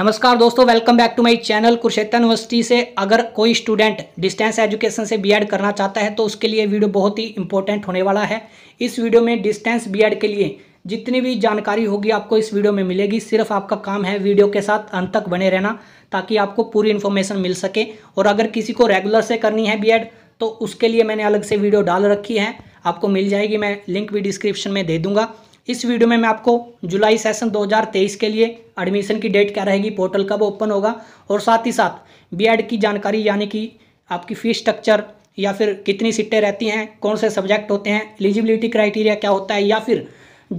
नमस्कार दोस्तों welcome back to my channel Kurukshetra university से अगर कोई स्टूडेंट डिस्टेंस एजुकेशन से बीएड करना चाहता है तो उसके लिए वीडियो बहुत ही इंपॉर्टेंट होने वाला है इस वीडियो में डिस्टेंस बीएड के लिए जितनी भी जानकारी होगी आपको इस वीडियो में मिलेगी सिर्फ आपका काम है वीडियो के साथ अंत तक बने रहना ताकि आपको पूरी इन्फॉर्मेशन मिल सके और अगर किसी को रेगुलर से करनी है बी तो उसके लिए मैंने अलग से वीडियो डाल रखी है आपको मिल जाएगी मैं लिंक भी डिस्क्रिप्शन में दे दूंगा इस वीडियो में मैं आपको जुलाई सेशन 2023 के लिए एडमिशन की डेट क्या रहेगी पोर्टल कब ओपन होगा और साथ ही साथ बीएड की जानकारी यानी कि आपकी फीस स्ट्रक्चर या फिर कितनी सीटें रहती हैं कौन से सब्जेक्ट होते हैं एलिजिबिलिटी क्राइटेरिया क्या होता है या फिर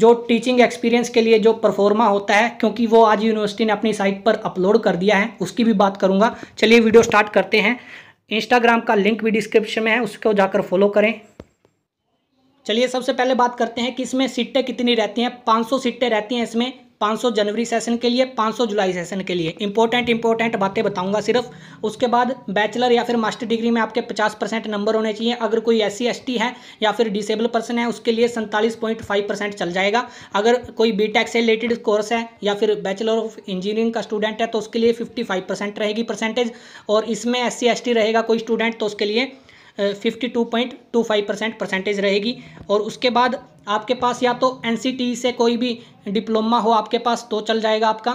जो टीचिंग एक्सपीरियंस के लिए जो परफॉर्मा होता है क्योंकि वो आज यूनिवर्सिटी ने अपनी साइट पर अपलोड कर दिया है उसकी भी बात करूँगा चलिए वीडियो स्टार्ट करते हैं इंस्टाग्राम का लिंक भी डिस्क्रिप्शन में है उसको जाकर फॉलो करें चलिए सबसे पहले बात करते हैं कि इसमें सीटें कितनी रहती हैं 500 सीटें रहती हैं इसमें 500 जनवरी सेशन के लिए 500 जुलाई सेशन के लिए इंपॉर्टेंट इंपॉर्टेंट बातें बताऊंगा सिर्फ उसके बाद बैचलर या फिर मास्टर डिग्री में आपके 50 परसेंट नंबर होने चाहिए अगर कोई एस सी है या फिर डिसेबल पर्सन है उसके लिए सैंतालीस पॉइंट फाइव परसेंट चल जाएगा अगर कोई बी से रिलेटेड कोर्स है या फिर बैचलर ऑफ इंजीनियरिंग का स्टूडेंट है तो उसके लिए फिफ्टी फाइव परसेंट रहेगी परसेंटेज और इसमें एस सी रहेगा कोई स्टूडेंट तो उसके लिए fifty two point two five percent percentage रहेगी और उसके बाद आपके पास या तो एन e से कोई भी डिप्लोमा हो आपके पास तो चल जाएगा आपका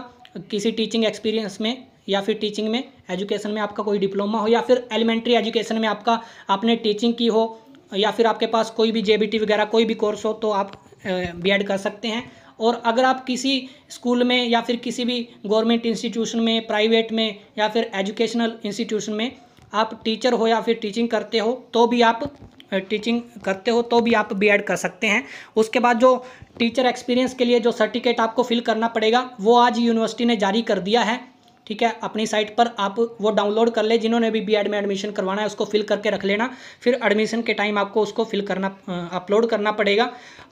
किसी टीचिंग एक्सपीरियंस में या फिर टीचिंग में एजुकेशन में आपका कोई डिप्लोमा हो या फिर एलिमेंट्री एजुकेशन में आपका आपने टीचिंग की हो या फिर आपके पास कोई भी जे वगैरह कोई भी कोर्स हो तो आप बी कर सकते हैं और अगर आप किसी स्कूल में या फिर किसी भी गवर्नमेंट इंस्टीट्यूशन में प्राइवेट में या फिर एजुकेशनल इंस्टीट्यूशन में आप टीचर हो या फिर टीचिंग करते हो तो भी आप टीचिंग करते हो तो भी आप बीएड कर सकते हैं उसके बाद जो टीचर एक्सपीरियंस के लिए जो सर्टिफिकेट आपको फिल करना पड़ेगा वो आज यूनिवर्सिटी ने जारी कर दिया है ठीक है अपनी साइट पर आप वो डाउनलोड कर ले जिन्होंने भी बीएड में एडमिशन करवाना है उसको फिल करके रख लेना फिर एडमिशन के टाइम आपको उसको फिल करना अपलोड करना पड़ेगा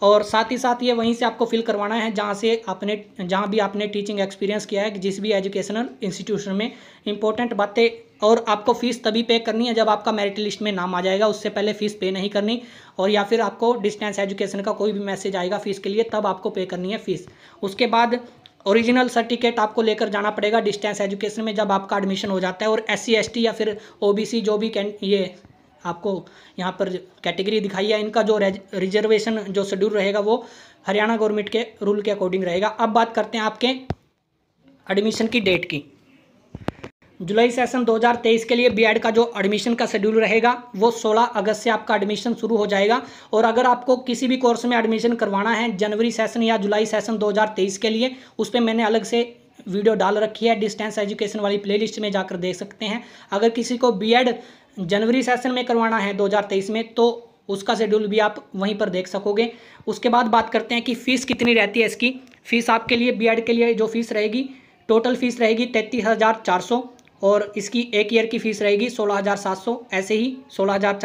और साथ ही साथ ये वहीं से आपको फिल करवाना है जहाँ से आपने जहाँ भी आपने टीचिंग एक्सपीरियंस किया है जिस भी एजुकेशनल इंस्टीट्यूशन में इंपॉर्टेंट बातें और आपको फ़ीस तभी पे करनी है जब आपका मेरिट लिस्ट में नाम आ जाएगा उससे पहले फ़ीस पे नहीं करनी और या फिर आपको डिस्टेंस एजुकेशन का कोई भी मैसेज आएगा फ़ीस के लिए तब आपको पे करनी है फ़ीस उसके बाद ओरिजिनल सर्टिफिकेट आपको लेकर जाना पड़ेगा डिस्टेंस एजुकेशन में जब आपका एडमिशन हो जाता है और एस सी या फिर ओ जो भी कैन ये आपको यहाँ पर कैटेगरी दिखाई है इनका जो रिजर्वेशन जो शेड्यूल रहेगा वो हरियाणा गवर्नमेंट के रूल के अकॉर्डिंग रहेगा अब बात करते हैं आपके एडमिशन की डेट की जुलाई सेशन 2023 के लिए बीएड का जो एडमिशन का शेड्यूल रहेगा वो 16 अगस्त से आपका एडमिशन शुरू हो जाएगा और अगर आपको किसी भी कोर्स में एडमिशन करवाना है जनवरी सेशन या जुलाई सेशन 2023 के लिए उस पर मैंने अलग से वीडियो डाल रखी है डिस्टेंस एजुकेशन वाली प्लेलिस्ट में जाकर देख सकते हैं अगर किसी को बी जनवरी सेशन में करवाना है दो में तो उसका शेड्यूल भी आप वहीं पर देख सकोगे उसके बाद बात करते हैं कि फ़ीस कितनी रहती है इसकी फ़ीस आपके लिए बी के लिए जो फ़ीस रहेगी टोटल फ़ीस रहेगी तैंतीस हज़ार चार सौ और इसकी एक ईयर की फीस रहेगी सोलह हज़ार सात सौ ऐसे ही सोलह हज़ार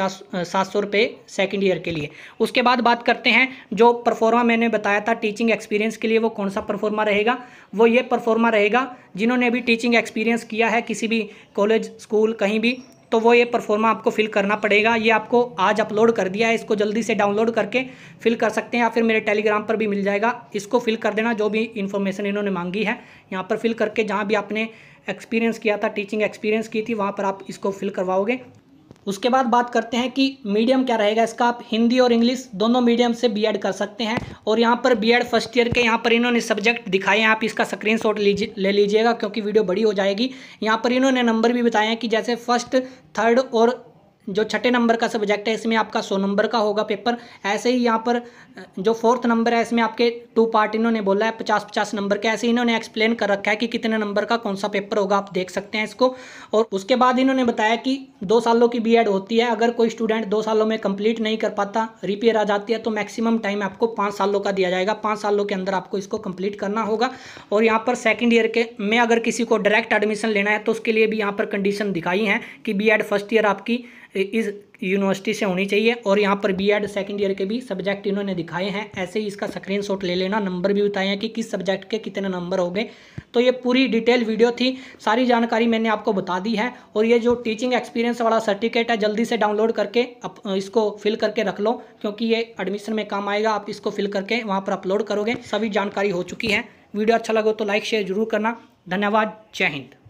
सात सौ रुपये सेकेंड ईयर के लिए उसके बाद बात करते हैं जो परफॉर्मा मैंने बताया था टीचिंग एक्सपीरियंस के लिए वो कौन सा परफॉर्मा रहेगा वो ये परफॉर्मा रहेगा जिन्होंने भी टीचिंग एक्सपीरियंस किया है किसी भी कॉलेज स्कूल कहीं भी तो वो ये परफॉर्मा आपको फिल करना पड़ेगा ये आपको आज अपलोड कर दिया है इसको जल्दी से डाउनलोड करके फिल कर सकते हैं या फिर मेरे टेलीग्राम पर भी मिल जाएगा इसको फिल कर देना जो भी इन्फॉर्मेशन इन्होंने मांगी है यहाँ पर फिल करके जहाँ भी आपने एक्सपीरियंस किया था टीचिंग एक्सपीरियंस की थी वहाँ पर आप इसको फिल करवाओगे उसके बाद बात करते हैं कि मीडियम क्या रहेगा इसका आप हिंदी और इंग्लिश दोनों मीडियम से बीएड कर सकते हैं और यहाँ पर बीएड फर्स्ट ईयर के यहाँ पर इन्होंने सब्जेक्ट दिखाए हैं आप इसका स्क्रीन शॉट लीजिए ले लीजिएगा क्योंकि वीडियो बड़ी हो जाएगी यहाँ पर इन्होंने नंबर भी बताए हैं कि जैसे फर्स्ट थर्ड और जो छठे नंबर का सब्जेक्ट है इसमें आपका सौ नंबर का होगा पेपर ऐसे ही यहाँ पर जो फोर्थ नंबर है इसमें आपके टू पार्ट इन्होंने बोला है पचास पचास नंबर के ऐसे इन्होंने एक्सप्लेन कर रखा है कि कितने नंबर का कौन सा पेपर होगा आप देख सकते हैं इसको और उसके बाद इन्होंने बताया कि दो सालों की बी होती है अगर कोई स्टूडेंट दो सालों में कंप्लीट नहीं कर पाता रिपेयर आ जाती है तो मैक्सिमम टाइम आपको पाँच सालों का दिया जाएगा पाँच सालों के अंदर आपको इसको कंप्लीट करना होगा और यहाँ पर सेकेंड ईयर के में अगर किसी को डायरेक्ट एडमिशन लेना है तो उसके लिए भी यहाँ पर कंडीशन दिखाई है कि बी फर्स्ट ईयर आपकी इस यूनिवर्सिटी से होनी चाहिए और यहाँ पर बी एड सेकेंड ईयर के भी सब्जेक्ट इन्होंने दिखाए हैं ऐसे ही इसका स्क्रीन शॉट ले लेना नंबर भी बताए हैं कि किस सब्जेक्ट के कितने नंबर हो गए तो ये पूरी डिटेल वीडियो थी सारी जानकारी मैंने आपको बता दी है और ये जो टीचिंग एक्सपीरियंस वाला सर्टिफिकेट है जल्दी से डाउनलोड करके अप, इसको फिल करके रख लो क्योंकि ये एडमिशन में काम आएगा आप इसको फिल करके वहाँ पर अपलोड करोगे सभी जानकारी हो चुकी है वीडियो अच्छा लगे तो लाइक शेयर जरूर करना धन्यवाद जय हिंद